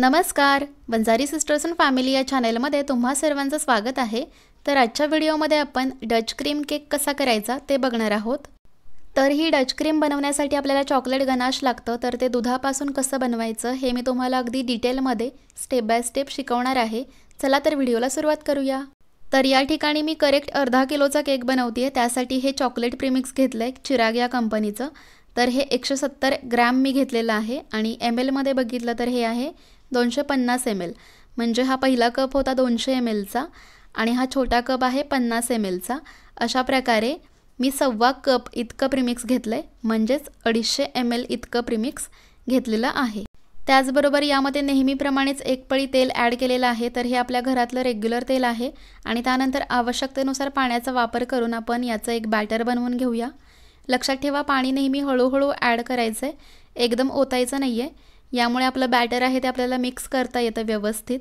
नमस्कार Banjari sisters and family या चॅनेलमध्ये तुम्हा सर्वांचं स्वागत आहे तर आजच्या व्हिडिओमध्ये आपण डच क्रीम केक कसा करायचा ते बघणार आहोत तर ही डच क्रीम बनवण्यासाठी आपल्याला चॉकलेट गनाश लागतं तर ते दुधापासून कसं बनवायचं हे मी तुम्हाला अगदी डिटेलमध्ये स्टेप बाय स्टेप शिकवणार आहे चला तर व्हिडिओला सुरुवात करूया तर या ठिकाणी मी करेक्ट अर्धा किलोचा केक बनवते त्यासाठी हे चॉकलेट प्रिमिक्स घेतलं आहे चिराग या कंपनीचं तर हे एकशे सत्तर ग्रॅम मी घेतलेलं आहे आणि एम एलमध्ये बघितलं तर हे आहे दोनशे पन्नास एम एल म्हणजे हा पहिला कप होता दोनशे एम एलचा आणि हा छोटा कप आहे पन्नास एम एलचा अशा प्रकारे मी सव्वा कप इतकं प्रिमिक्स घेतलं आहे म्हणजेच अडीचशे एम एल इतकं प्रिमिक्स घेतलेलं आहे त्याचबरोबर यामध्ये नेहमीप्रमाणेच एक पळी तेल ॲड केलेलं आहे तर हे आपल्या घरातलं रेग्युलर तेल आहे आणि त्यानंतर आवश्यकतेनुसार पाण्याचा वापर करून आपण याचं एक बॅटर बनवून घेऊया लक्षात ठेवा पाणी नेहमी हळूहळू ॲड करायचं आहे एकदम ओतायचं नाही आहे यामुळे आपलं बॅटर आहे ते आपल्याला मिक्स करता येतं व्यवस्थित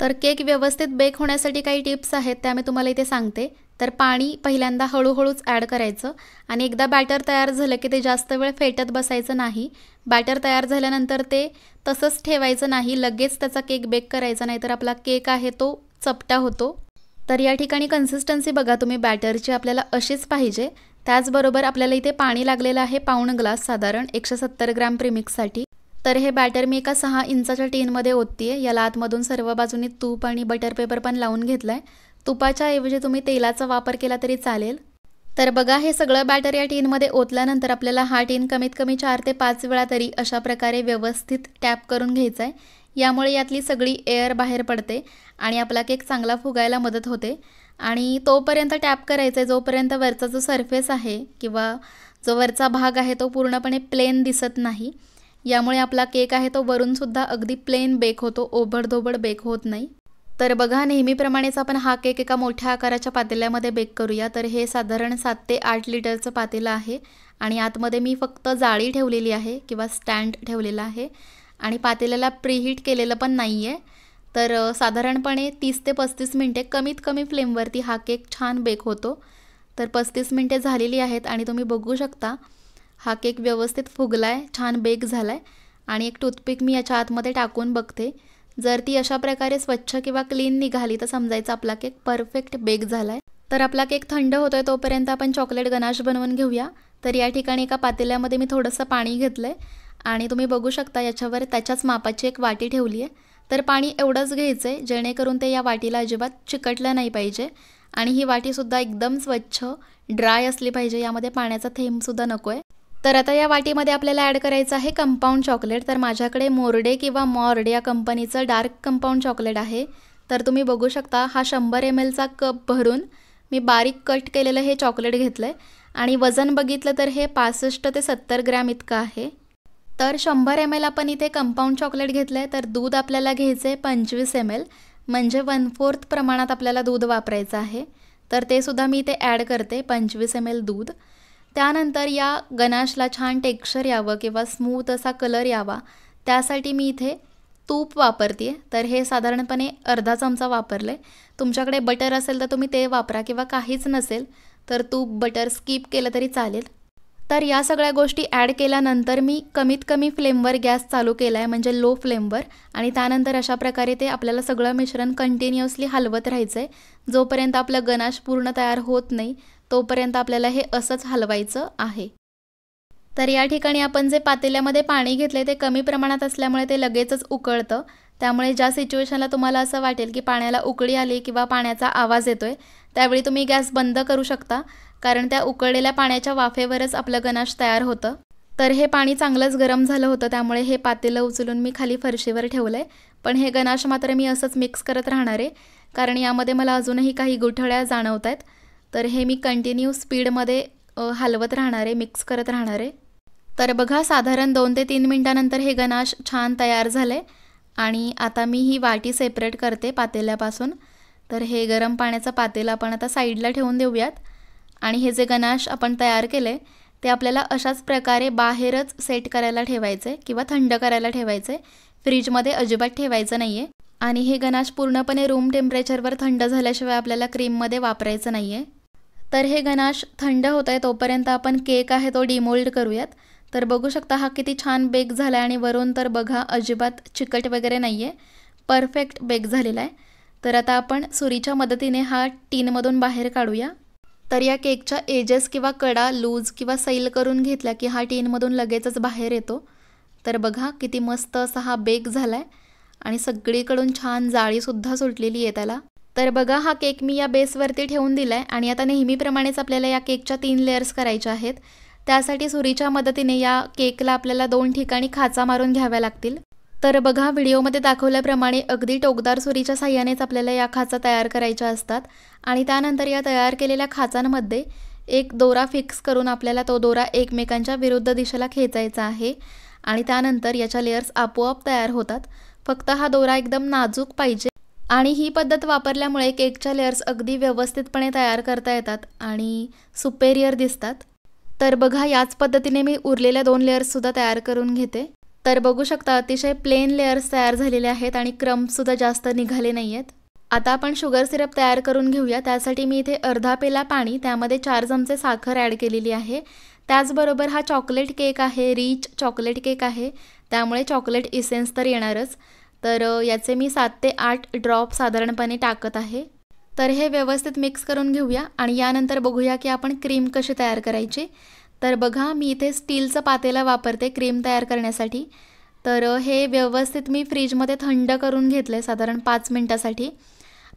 तर केक व्यवस्थित बेक होण्यासाठी काही टिप्स आहेत त्या मी तुम्हाला इथे सांगते तर पाणी पहिल्यांदा हळूहळूच ॲड करायचं आणि एकदा बॅटर तयार झालं की ते जास्त वेळ फेटत बसायचं नाही बॅटर तयार झाल्यानंतर ते तसंच ठेवायचं नाही लगेच त्याचा केक बेक करायचा नाही तर आपला केक आहे तो चपटा होतो तर या ठिकाणी कन्सिस्टन्सी बघा तुम्ही बॅटरची आपल्याला अशीच पाहिजे त्याचबरोबर आपल्याला इथे पाणी लागलेलं आहे पाऊण ग्लास साधारण एकशे सत्तर ग्रॅम प्रिमिक्ससाठी तर हे बॅटर मी एका सहा इंचाच्या टीनमध्ये ओतते याला आतमधून सर्व बाजूनी तूप आणि बटर पेपर पण लावून घेतलं आहे तुपाच्या ऐवजी तुम्ही तेलाचा वापर केला तरी चालेल तर बघा हे सगळं बॅटर या टीनमध्ये ओतल्यानंतर आपल्याला हा टीन कमीत कमी चार ते पाच वेळा तरी अशा प्रकारे व्यवस्थित टॅप करून घ्यायचा आहे यामुळे यातली सगळी एअर बाहेर पडते आणि आपला केक चांगला फुगायला मदत होते आणि तोपर्यंत टॅप करायचं आहे जोपर्यंत वरचा जो सरफेस आहे किंवा जो वरचा भाग आहे तो पूर्णपणे प्लेन दिसत नाही यामुळे आपला केक आहे तो वरूनसुद्धा अगदी प्लेन बेक होतो ओबडधोबड बेक होत नाही तर बघा नेहमीप्रमाणेच आपण हा केक एका मोठ्या आकाराच्या पातेल्यामध्ये बेक करूया तर हे साधारण सात ते आठ लिटरचं पातेलं आहे आणि आतमध्ये मी फक्त जाळी ठेवलेली आहे किंवा स्टँड ठेवलेला आहे आणि पातेल्याला प्रीहीट केलेलं पण नाही आहे तर साधारणपणे तीस ते पस्तीस मिनटे कमीत कमी फ्लेमवरती हा केक छान बेक होतो तर पस्तीस मिनटे झालेली आहेत आणि तुम्ही बघू शकता हा केक व्यवस्थित फुगला आहे छान बेक झाला आहे आणि एक टूथपिक मी याच्या आतमध्ये टाकून बघते जर ती अशा प्रकारे स्वच्छ किंवा क्लीन निघाली तर समजायचं आपला केक परफेक्ट बेक झाला आहे तर आपला केक थंड होतोय तोपर्यंत आपण चॉकलेट गनाश बनवून घेऊया तर या ठिकाणी एका पातेल्यामध्ये मी थोडंसं पाणी घेतलं आहे आणि तुम्ही बघू शकता याच्यावर त्याच्याच मापाची एक वाटी ठेवली आहे तर पाणी एवढंच घ्यायचं आहे जेणेकरून ते या वाटीला अजिबात चिकटलं नाही पाहिजे आणि ही वाटीसुद्धा एकदम स्वच्छ ड्राय असली पाहिजे यामध्ये पाण्याचा थेंबसुद्धा नको आहे तर आता या वाटीमध्ये आपल्याला ॲड करायचं आहे कंपाऊंड चॉकलेट तर माझ्याकडे मोरडे किंवा मॉर्ड या कंपनीचं डार्क कंपाऊंड चॉकलेट आहे तर तुम्ही बघू शकता हा शंभर एम एलचा कप भरून मी बारीक कट केलेलं हे चॉकलेट घेतलं आहे आणि वजन बघितलं तर हे पासष्ट ते सत्तर ग्रॅम इतकं आहे तर शंभर एम एल आपण इथे कंपाऊंड चॉकलेट घेतलं आहे तर दूध आपल्याला घ्यायचं आहे पंचवीस एम एल म्हणजे वन फोर्थ प्रमाणात आपल्याला दूध वापरायचं आहे तर ते सुद्धा मी इथे ॲड करते पंचवीस एम एल दूध त्यानंतर या गणाशला छान टेक्स्चर यावं किंवा स्मूथ असा कलर यावा त्यासाठी मी इथे तूप वापरते तर हे साधारणपणे अर्धा चमचा वापरलं आहे तुमच्याकडे बटर असेल तर तुम्ही ते वापरा किंवा काहीच नसेल तर तूप बटर स्किप केलं तरी चालेल तर या सगळ्या गोष्टी ॲड केल्यानंतर मी कमीत कमी फ्लेमवर गॅस चालू केला आहे म्हणजे लो फ्लेमवर आणि त्यानंतर अशा प्रकारे ते आपल्याला सगळं मिश्रण कंटिन्युअसली हलवत राहायचं आहे जोपर्यंत आपलं गणाश पूर्ण तयार होत नाही तोपर्यंत आपल्याला हे असंच हलवायचं आहे तर या ठिकाणी आपण जे पातेल्यामध्ये पाणी घेतले ते कमी प्रमाणात असल्यामुळे ते लगेचच उकळतं त्यामुळे ज्या सिच्युएशनला तुम्हाला असं वाटेल की पाण्याला उकळी आली किंवा पाण्याचा आवाज येतोय त्यावेळी तुम्ही गॅस बंद करू शकता कारण त्या उकळलेल्या पाण्याच्या वाफेवरच आपलं गनाश तयार होतं तर हे पाणी चांगलंच गरम झालं होतं त्यामुळे हे पातेलं उचलून मी खाली फरशीवर ठेवलं आहे पण हे गनाश मात्र मी असंच मिक्स करत राहणार आहे कारण यामध्ये मला अजूनही काही गुठळ्या जाणवत आहेत तर हे मी कंटिन्यू स्पीडमध्ये हलवत राहणार आहे मिक्स करत राहणार आहे तर बघा साधारण दोन ते तीन मिनटानंतर हे गनाश छान तयार झाले आणि आता मी ही वाटी सेपरेट करते पातेल्यापासून तर हे गरम पाण्याचं पातेलं आपण आता साईडला ठेवून देऊयात आणि हे जे गनाश आपण तयार केले ते आपल्याला अशाच प्रकारे बाहेरच सेट करायला ठेवायचे किंवा थंड करायला ठेवायचे फ्रीजमध्ये अजिबात ठेवायचं नाही आहे आणि हे गनाश पूर्णपणे रूम टेम्परेचरवर थंड झाल्याशिवाय आपल्याला क्रीममध्ये वापरायचं नाही आहे तर हे गणाश थंड होत आहे तोपर्यंत आपण केक आहे तो डिमोल्ड करूयात तर बघू शकता हा किती छान बेक झाला आहे आणि वरून तर बघा अजिबात चिकट वगैरे नाही आहे परफेक्ट बेक झालेला आहे तर आता आपण सुरीच्या मदतीने हा टीनमधून बाहेर काढूया तर या केकच्या एजेस किंवा कडा लूज किंवा सैल करून घेतल्या की हा टीनमधून लगेचच बाहेर येतो तर बघा किती मस्त असा हा बेक झाला आहे आणि सगळीकडून छान जाळीसुद्धा सुटलेली आहे त्याला तर बघा हा केक मी या बेसवरती ठेवून दिला आहे आणि आता नेहमीप्रमाणेच आपल्याला या केकच्या तीन लेअर्स करायच्या आहेत त्यासाठी सुरीच्या मदतीने या केकला आपल्याला दोन ठिकाणी खाचा मारून घ्याव्या लागतील तर बघा व्हिडिओमध्ये दाखवल्याप्रमाणे अगदी टोकदार सुरीच्या साह्यानेच आपल्याला या खाचा तयार करायच्या असतात आणि त्यानंतर या तयार केलेल्या खाचांमध्ये एक दोरा फिक्स करून आपल्याला तो दोरा एकमेकांच्या विरुद्ध दिशेला खेचायचा आहे आणि त्यानंतर याच्या लेअर्स आपोआप तयार होतात फक्त हा दोरा एकदम नाजूक पाहिजे आणि ही पद्धत वापरल्यामुळे केकच्या लेअर्स अगदी व्यवस्थितपणे तयार करता येतात आणि सुपेरियर दिसतात तर बघा याच पद्धतीने मी उरलेल्या दोन लेअर्ससुद्धा तयार करून घेते तर बघू शकता अतिशय प्लेन लेअर्स तयार झालेले आहेत आणि क्रम्ससुद्धा जास्त निघाले नाही आहेत आता आपण शुगर सिरप तयार करून घेऊया त्यासाठी मी इथे अर्धा पेला पाणी त्यामध्ये चार चमचे साखर ॲड केलेली आहे त्याचबरोबर हा चॉकलेट केक आहे रिच चॉकलेट केक आहे त्यामुळे चॉकलेट इसेन्स तर येणारच तर याचे मी सात ते आठ ड्रॉप साधारणपणे टाकत आहे तर हे व्यवस्थित मिक्स करून घेऊया आणि यानंतर बघूया की आपण क्रीम कशी तयार करायची तर बघा मी इथे स्टीलचं पातेला वापरते क्रीम तयार करण्यासाठी तर हे व्यवस्थित मी फ्रीजमध्ये थंड करून घेतलं आहे साधारण पाच मिनटासाठी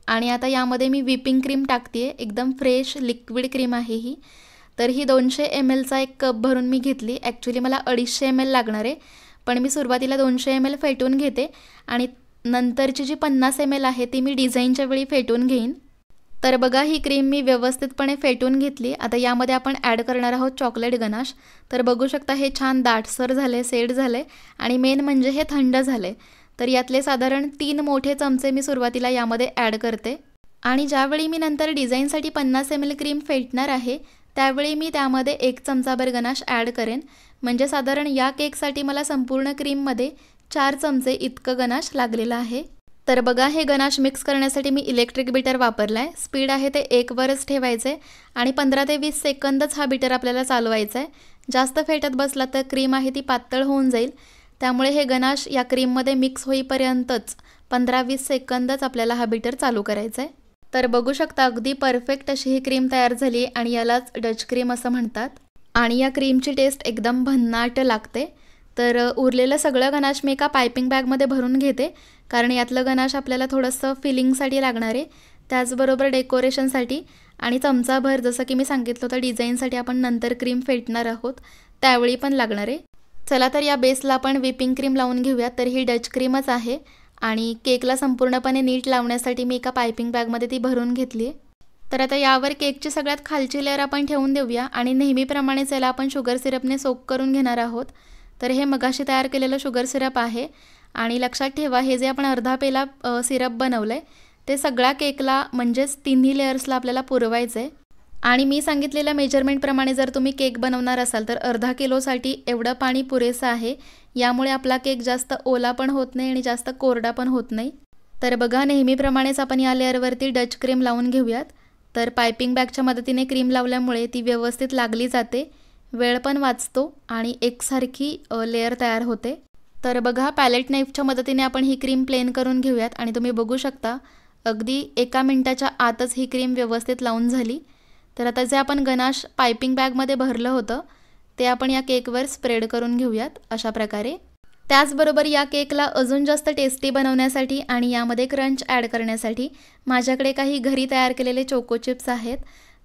आणि आता यामध्ये मी व्हिपिंग क्रीम टाकते आहे एकदम फ्रेश लिक्विड क्रीम आहे ही तर ही दोनशे एम एलचा एक कप भरून मी घेतली ॲक्च्युली मला अडीचशे एम एल लागणार आहे पण मी सुरुवातीला दोनशे एम एल फेटून घेते आणि नंतरची जी पन्नास एम एल आहे ती मी डिझाईनच्या वेळी फेटून घेईन तर बघा ही क्रीम मी व्यवस्थितपणे फेटून घेतली आता यामध्ये आपण ॲड करणार आहोत चॉकलेट गनाश तर बघू शकता हे छान दाटसर झाले सेड झाले आणि मेन म्हणजे हे थंड झाले तर यातले साधारण तीन मोठे चमचे मी सुरुवातीला यामध्ये ॲड करते आणि ज्यावेळी मी नंतर डिझाईनसाठी पन्नास एम एल क्रीम फेटणार आहे त्यावेळी मी त्यामध्ये एक चमचाभर गनाश ॲड करेन म्हणजे साधारण या केकसाठी मला संपूर्ण क्रीममध्ये चार चमचे इतकं गनाश लागलेलं आहे तर बघा हे गनाश मिक्स करण्यासाठी मी इलेक्ट्रिक बीटर वापरला आहे स्पीड आहे ते एकवरच ठेवायचं आहे आणि पंधरा ते वीस सेकंदच हा बीटर आपल्याला चालवायचा आहे जास्त फेटत बसला तर क्रीम आहे ती पातळ होऊन जाईल त्यामुळे हे गनाश या क्रीममध्ये मिक्स होईपर्यंतच पंधरा वीस सेकंदच आपल्याला हा बीटर चालू करायचा आहे तर बघू शकता अगदी परफेक्ट अशी ही क्रीम तयार झाली आणि यालाच डच क्रीम असं म्हणतात आणि या क्रीमची टेस्ट एकदम भन्नाट लागते तर उरलेलं सगळं गणाश मी एका पायपिंग बॅगमध्ये भरून घेते कारण यातलं गणाश आपल्याला थोडंसं फिलिंगसाठी लागणार आहे त्याचबरोबर डेकोरेशनसाठी आणि चमचाभर जसं की मी सांगितलं होतं डिझाईनसाठी आपण नंतर क्रीम फेटणार आहोत त्यावेळी पण लागणार आहे चला तर या बेसला आपण व्हिपिंग क्रीम लावून घेऊया तर ही डच क्रीमच आहे आणि केकला संपूर्णपणे नीट लावण्यासाठी मी एका पायपिंग बॅगमध्ये ती भरून घेतली तर आता यावर केकची सगळ्यात खालची लेअर आपण ठेवून देऊया आणि नेहमीप्रमाणेच याला आपण शुगर सिरपने सोप करून घेणार आहोत तर हे मगाशी तयार केलेलं शुगर सिरप आहे आणि लक्षात ठेवा हे जे आपण अर्धा पेला सिरप बनवलं आहे ते सगळ्या केकला म्हणजेच तिन्ही लेअर्सला आपल्याला पुरवायचं आहे आणि मी सांगितलेल्या मेजरमेंटप्रमाणे जर तुम्ही केक बनवणार असाल तर अर्धा किलोसाठी एवढं पाणी पुरेसं आहे यामुळे आपला केक जास्त ओला पण होत नाही आणि जास्त कोरडा पण होत नाही तर बघा नेहमीप्रमाणेच आपण या लेअरवरती डच क्रीम लावून घेऊयात तर पायपिंग बॅगच्या मदतीने क्रीम लावल्यामुळे ती व्यवस्थित लागली जाते वेळ पण वाचतो आणि एकसारखी लेअर तयार होते तर बघा पॅलेट नाईफच्या मदतीने आपण ही क्रीम प्लेन करून घेऊयात आणि तुम्ही बघू शकता अगदी एका मिनटाच्या आतच ही क्रीम व्यवस्थित लावून झाली तर आता जे आपण गनाश पायपिंग बॅगमध्ये भरलं होतं ते आपण या केकवर स्प्रेड करून घेऊयात अशा प्रकारे त्याचबरोबर या केकला अजून जास्त टेस्टी बनवण्यासाठी आणि यामध्ये क्रंच ॲड करण्यासाठी माझ्याकडे काही घरी तयार केलेले चोको चिप्स आहेत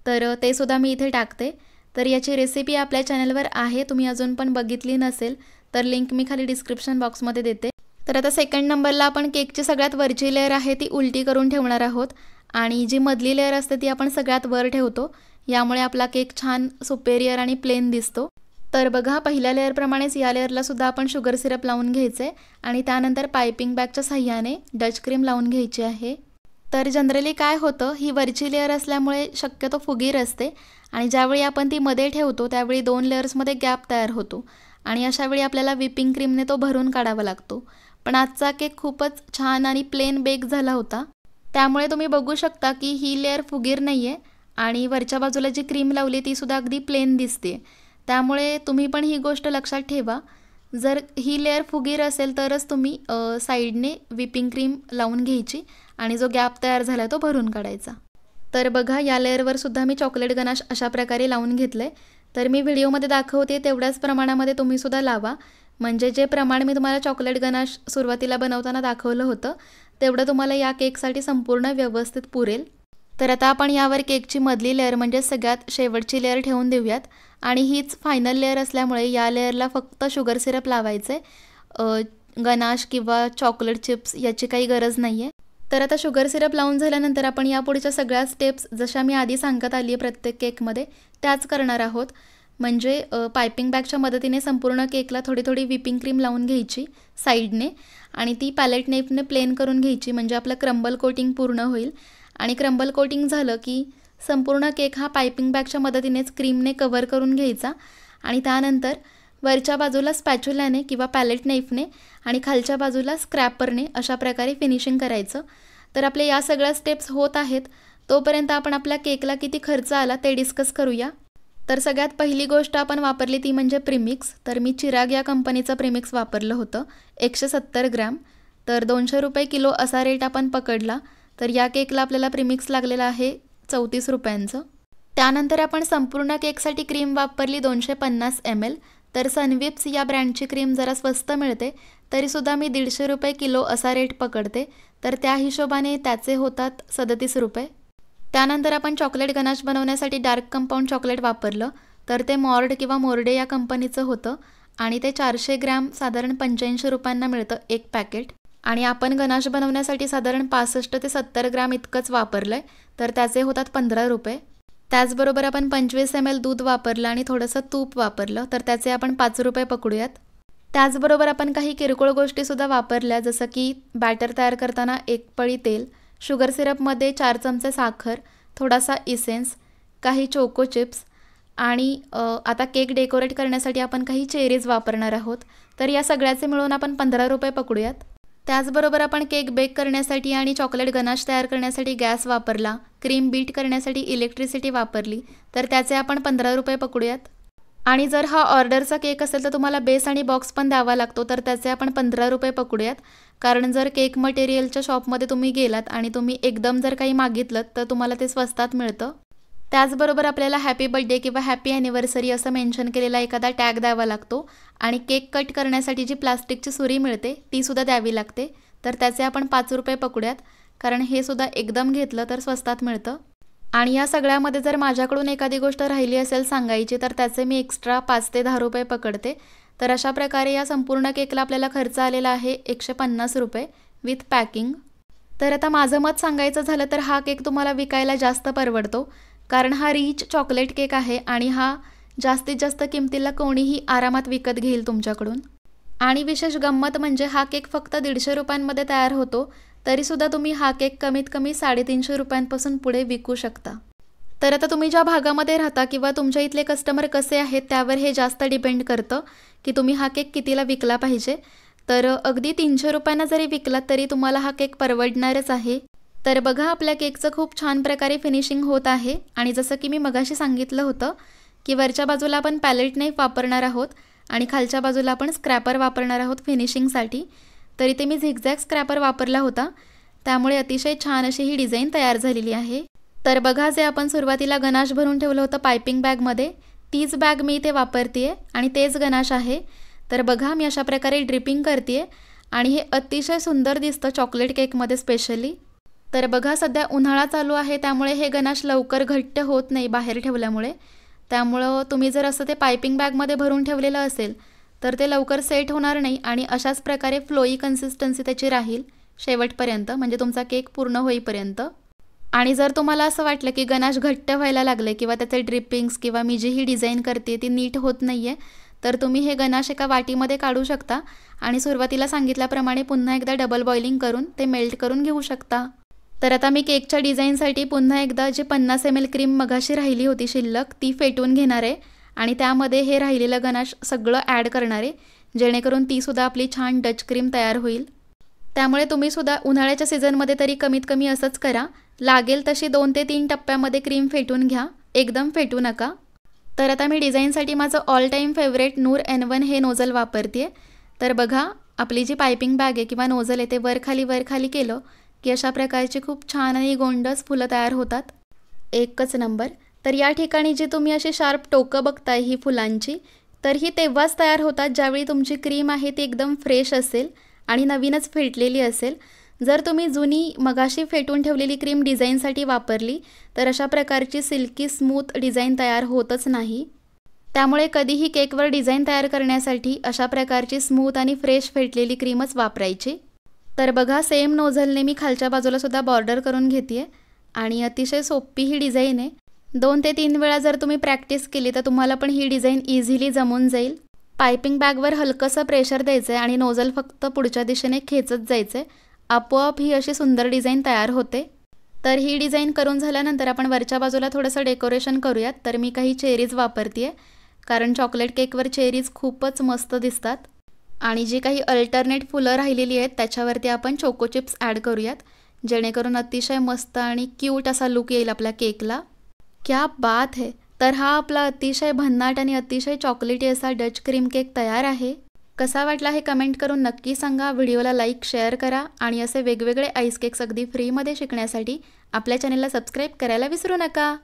तर ते सुद्धा मी इथे टाकते तर याची रेसिपी आपल्या चॅनलवर आहे तुम्ही अजून पण बघितली नसेल तर लिंक मी खाली डिस्क्रिप्शन बॉक्समध्ये देते तर आता सेकंड नंबरला आपण केकची सगळ्यात वरची लेअर आहे ती उलटी करून ठेवणार आहोत आणि जी मधली लेअर असते ती आपण सगळ्यात वर ठेवतो यामुळे आपला केक छान सुपेरियर आणि प्लेन दिसतो तर बघा पहिल्या लेअरप्रमाणेच या लेअरला सुद्धा आपण शुगर सिरप लावून घ्यायचं आहे आणि त्यानंतर पायपिंग बॅगच्या सहाय्याने डच क्रीम लावून घ्यायची आहे तर जनरली काय होतं ही वरची लेअर असल्यामुळे शक्यतो फुगीर असते आणि ज्यावेळी आपण ती मध्ये ठेवतो त्यावेळी दोन लेअर्समध्ये गॅप तयार होतो आणि अशावेळी आपल्याला विपिंग क्रीमने तो भरून काढावा लागतो पण आजचा केक खूपच छान आणि प्लेन बेक झाला होता त्यामुळे तुम्ही बघू शकता की ही लेअर फुगीर नाही आहे आणि वरच्या बाजूला जी क्रीम लावली ती सुद्धा अगदी प्लेन दिसते त्यामुळे तुम्ही पण ही गोष्ट लक्षात ठेवा जर ही लेअर फुगीर असेल तरच तुम्ही साईडने विपिंग क्रीम लावून घ्यायची आणि जो गॅप तयार झाला तो भरून काढायचा तर बघा या लेअरवर सुद्धा मी चॉकलेट गनाश अशा प्रकारे लावून घेतलं आहे तर मी व्हिडिओमध्ये दाखवते तेवढ्याच प्रमाणामध्ये तुम्हीसुद्धा लावा म्हणजे जे प्रमाण मी तुम्हाला चॉकलेट गनाश सुरुवातीला बनवताना दाखवलं होतं तेवढं तुम्हाला या केकसाठी संपूर्ण व्यवस्थित पुरेल तर आता आपण यावर केकची मधली लेअर म्हणजे सगळ्यात शेवटची लेअर ठेवून देऊयात आणि हीच फायनल लेअर असल्यामुळे या लेअरला फक्त शुगर सिरप लावायचे गनाश किंवा चॉकलेट चिप्स याची काही गरज नाही आहे तर आता शुगर सिरप लावून झाल्यानंतर आपण यापुढच्या सगळ्या स्टेप्स जशा मी आधी सांगत आली आहे प्रत्येक केकमध्ये त्याच करणार आहोत म्हणजे पायपिंग बॅगच्या मदतीने संपूर्ण केकला थोडी थोडी व्हिपिंग क्रीम लावून घ्यायची साईडने आणि ती पॅलेट नेपने प्लेन करून घ्यायची म्हणजे आपलं क्रंबल कोटिंग पूर्ण होईल आणि क्रंबल कोटिंग झालं की संपूर्ण केक हा पायपिंग बॅगच्या मदतीनेच क्रीमने कवर करून घ्यायचा आणि त्यानंतर वरच्या बाजूला स्पॅच्युलाने किंवा पॅलेट नाईफने आणि खालच्या बाजूला स्क्रॅपरने अशा प्रकारे फिनिशिंग करायचं तर आपले या सगळ्या स्टेप्स होत आहेत तोपर्यंत आपण आपल्या केकला किती खर्च आला ते डिस्कस करूया तर सगळ्यात पहिली गोष्ट आपण वापरली ती म्हणजे प्रिमिक्स तर मी चिराग या कंपनीचं प्रिमिक्स वापरलं होतं एकशे सत्तर ग्रॅम तर दोनशे रुपये किलो असा रेट आपण पकडला तर या केकला आपल्याला प्रिमिक्स लागलेला आहे चौतीस रुपयांचं त्यानंतर आपण संपूर्ण केकसाठी क्रीम वापरली दोनशे पन्नास एम एल तर सनविप्स या ब्रँडची क्रीम जरा स्वस्त मिळते तरीसुद्धा मी दीडशे रुपये किलो असा रेट पकडते तर त्या हिशोबाने त्याचे होतात सदतीस रुपये त्यानंतर आपण चॉकलेट गनाश बनवण्यासाठी डार्क कंपाऊंड चॉकलेट वापरलं तर ते मॉर्ड किंवा मोर्डे या कंपनीचं होतं आणि ते चारशे ग्रॅम साधारण पंच्याऐंशी रुपयांना मिळतं एक पॅकेट आणि आपण गनाश बनवण्यासाठी साधारण पासष्ट ते सत्तर ग्रॅम इतकंच वापरलं आहे तर त्याचे होतात पंधरा रुपये त्याचबरोबर आपण पंचवीस एम एल दूध वापरलं आणि थोडंसं तूप वापरलं तर त्याचे आपण पाच रुपये पकडूयात त्याचबरोबर आपण काही किरकोळ गोष्टीसुद्धा वापरल्या जसं की बॅटर तयार करताना एक पळी तेल शुगर सिरपमध्ये चार चमचे साखर थोडासा इसेन्स काही चोको चिप्स आणि आता केक डेकोरेट करण्यासाठी आपण काही चेरीज वापरणार आहोत तर या सगळ्याचे मिळून आपण पंधरा रुपये पकडूयात त्याचबरोबर आपण केक बेक करण्यासाठी आणि चॉकलेट गनाश तयार करण्यासाठी गॅस वापरला क्रीम बीट करण्यासाठी इलेक्ट्रिसिटी वापरली तर त्याचे आपण पंधरा रुपये पकडूयात आणि जर हा ऑर्डरचा केक असेल तर तुम्हाला बेस आणि बॉक्स पण द्यावा लागतो तर त्याचे आपण पंधरा रुपये पकडूयात कारण जर केक मटेरियलच्या शॉपमध्ये तुम्ही गेलात आणि तुम्ही एकदम जर काही मागितलं तर तुम्हाला ते स्वस्तात मिळतं त्याचबरोबर आपल्याला हॅपी बड्डे किंवा हॅपी ॲनिव्हर्सरी असं मेन्शन केलेला एखादा टॅग द्यावा लागतो आणि केक कट करण्यासाठी जी प्लास्टिकची सुरी मिळते तीसुद्धा द्यावी लागते तर त्याचे आपण पाच रुपये पकडूयात कारण हे सुद्धा एकदम घेतलं तर स्वस्तात मिळतं आणि या सगळ्यामध्ये जर माझ्याकडून एखादी गोष्ट राहिली असेल सांगायची तर त्याचे मी एक्स्ट्रा पाच ते दहा रुपये पकडते तर अशा प्रकारे या संपूर्ण केकला आपल्याला खर्च आलेला आहे एकशे पन्नास रुपये विथ पॅकिंग तर आता माझं मत सांगायचं झालं तर हा केक तुम्हाला विकायला जास्त परवडतो कारण हा रिच चॉकलेट केक आहे आणि हा जास्तीत जास्त किमतीला कोणीही आरामात विकत घेईल तुमच्याकडून आणि विशेष गंमत म्हणजे हा केक फक्त दीडशे रुपयांमध्ये तयार होतो तरीसुद्धा तुम्ही हा केक कमीत कमी साडेतीनशे रुपयांपासून पुढे विकू शकता तर आता तुम्ही ज्या भागामध्ये राहता किंवा तुमच्या इथले कस्टमर कसे आहेत त्यावर हे जास्त डिपेंड करतं की तुम्ही हा केक कितीला विकला पाहिजे तर अगदी तीनशे रुपयांना जरी विकला तरी तुम्हाला हा केक परवडणारच आहे तर बघा आपल्या केकचं खूप छान प्रकारे फिनिशिंग होत आहे आणि जसं की मी मगाशी सांगितलं होतं की वरच्या बाजूला आपण पॅलेट नाईफ वापरणार आहोत आणि खालच्या बाजूला आपण स्क्रॅपर वापरणार आहोत फिनिशिंगसाठी तर इथे मी झिगझॅग स्क्रॅपर वापरला होता त्यामुळे अतिशय छान अशी ही डिझाईन तयार झालेली आहे तर बघा जे आपण सुरुवातीला गनाश भरून ठेवलं होतं पायपिंग बॅगमध्ये तीच बॅग मी इथे वापरते आणि तेच गनाश आहे तर बघा मी अशा प्रकारे ड्रिपिंग करते आणि हे अतिशय सुंदर दिसतं चॉकलेट केकमध्ये स्पेशली तर बघा सध्या उन्हाळा चालू आहे त्यामुळे हे गनाश लवकर घट्ट होत नाही बाहेर ठेवल्यामुळे त्यामुळं तुम्ही जर असं ते पायपिंग बॅगमध्ये भरून ठेवलेलं असेल तर ते लवकर सेट होणार नाही आणि अशाच प्रकारे फ्लोई कन्सिस्टन्सी त्याची राहील शेवटपर्यंत म्हणजे तुमचा केक पूर्ण होईपर्यंत आणि जर तुम्हाला असं वाटलं की गणाश घट्ट व्हायला लागले किंवा त्याचे ड्रिपिंग्स किंवा मी जी ही डिझाईन करते ती नीट होत नाही आहे तर तुम्ही हे गणाश एका वाटीमध्ये काढू शकता आणि सुरुवातीला सांगितल्याप्रमाणे पुन्हा एकदा डबल बॉइलिंग करून ते मेल्ट करून घेऊ शकता तर आता मी केकच्या डिझाईनसाठी पुन्हा एकदा जी पन्नास एम एल क्रीम मघाशी राहिली होती शिल्लक ती फेटून घेणार आहे आणि त्यामध्ये हे राहिलेलं गणाश सगळं ॲड करणार आहे जेणेकरून तीसुद्धा आपली छान डच क्रीम तयार होईल त्यामुळे तुम्ही सुद्धा उन्हाळ्याच्या सीझनमध्ये तरी कमीत कमी असंच करा लागेल तशी दोन ते तीन टप्प्यामध्ये क्रीम फेटून घ्या एकदम फेटू नका तर आता मी डिझाईनसाठी माझं ऑल टाईम फेवरेट नूर एन वन हे नोझल वापरते तर बघा आपली जी पायपिंग बॅग आहे किंवा नोझल आहे ते वरखाली खाली केलं की अशा प्रकारची खूप छान आणि गोंडस फुलं तयार होतात एकच नंबर तर या ठिकाणी जी तुम्ही अशी शार्प टोकं बघताय ही फुलांची तर ही तेव्हाच तयार होतात ज्यावेळी तुमची क्रीम आहे ती एकदम फ्रेश असेल आणि नवीनच फेटलेली असेल जर तुम्ही जुनी मगाशी फेटून ठेवलेली क्रीम डिझाईनसाठी वापरली तर अशा प्रकारची सिल्की स्मूथ डिझाईन तयार होतच नाही त्यामुळे कधीही केकवर डिझाईन तयार करण्यासाठी अशा प्रकारची स्मूथ आणि फ्रेश फेटलेली क्रीमच वापरायची तर बघा सेम नोझलने मी खालच्या बाजूलासुद्धा बॉर्डर करून घेते आणि अतिशय सोपी ही डिझाईन आहे दोन ते तीन वेळा जर तुम्ही प्रॅक्टिस केली तर तुम्हाला पण ही डिझाईन इझिली जमून जाईल पायपिंग बॅगवर हलकंसं प्रेशर द्यायचं आहे आणि नोझल फक्त पुढच्या दिशेने खेचत जायचं आहे आपोआप ही अशी सुंदर डिझाईन तयार होते तर ही डिझाईन करून झाल्यानंतर आपण वरच्या बाजूला थोडंसं डेकोरेशन करूयात तर मी काही चेरीज वापरते आहे कारण चॉकलेट केकवर चेरीज खूपच मस्त दिसतात आणि जी काही अल्टरनेट फुलं राहिलेली आहेत त्याच्यावरती आपण चोको चिप्स ॲड करूयात जेणेकरून अतिशय मस्त आणि क्यूट असा लुक येईल आपल्या केकला क्या बात है तर हा आपला अतिशय भन्नाट आणि अतिशय चॉकलेटी असा डच क्रीम केक तयार आहे कसा वाटला हे कमेंट करून नक्की सांगा व्हिडिओला लाईक शेअर करा आणि असे वेगवेगळे आईस केक्स अगदी फ्रीमध्ये शिकण्यासाठी आपल्या चॅनलला सबस्क्राईब करायला विसरू नका